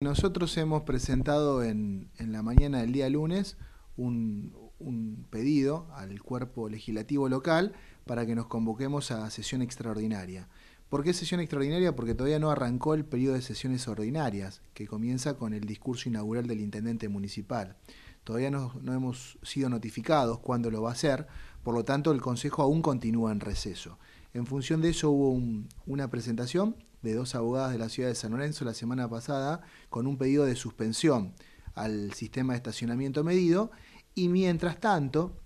Nosotros hemos presentado en, la mañana del día lunes un, pedido al cuerpo legislativo local para que nos convoquemos a sesión extraordinaria. ¿Por qué sesión extraordinaria? Porque todavía no arrancó el periodo de sesiones ordinarias, que comienza con el discurso inaugural del intendente municipal. Todavía no, hemos sido notificados cuándo lo va a hacer, por lo tanto el Consejo aún continúa en receso. En función de eso hubo una presentación de dos abogadas de la ciudad de San Lorenzo la semana pasada con un pedido de suspensión al sistema de estacionamiento medido y mientras tanto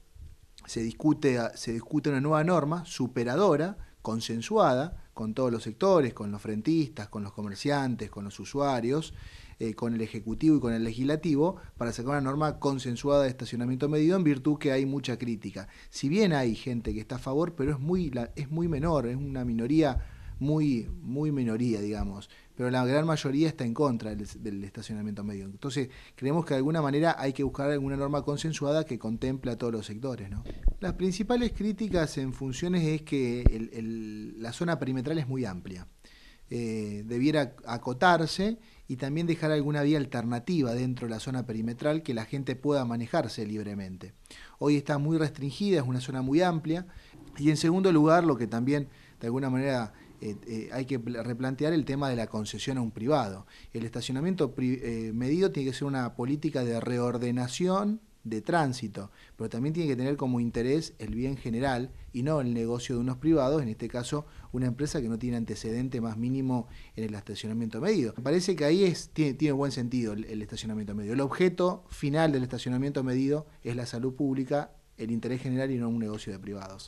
se discute, se discute una nueva norma superadora, consensuada con todos los sectores, con los frentistas, con los comerciantes, con los usuarios, eh, con el Ejecutivo y con el Legislativo, para sacar una norma consensuada de estacionamiento medido en virtud que hay mucha crítica. Si bien hay gente que está a favor, pero es muy, la, es muy menor, es una minoría muy, muy minoría, digamos, pero la gran mayoría está en contra del, estacionamiento medio. Entonces, creemos que de alguna manera hay que buscar alguna norma consensuada que contemple a todos los sectores. Las principales críticas en funciones es que la zona perimetral es muy amplia. Eh, debiera acotarse y también dejar alguna vía alternativa dentro de la zona perimetral que la gente pueda manejarse libremente. Hoy está muy restringida, es una zona muy amplia. Y en segundo lugar, lo que también de alguna manera eh, eh, hay que replantear el tema de la concesión a un privado. El estacionamiento eh, medido tiene que ser una política de reordenación de tránsito, pero también tiene que tener como interés el bien general y no el negocio de unos privados, en este caso una empresa que no tiene antecedente más mínimo en el estacionamiento medido. Me parece que ahí es, tiene, buen sentido el, el estacionamiento medido. El objeto final del estacionamiento medido es la salud pública, el interés general y no un negocio de privados.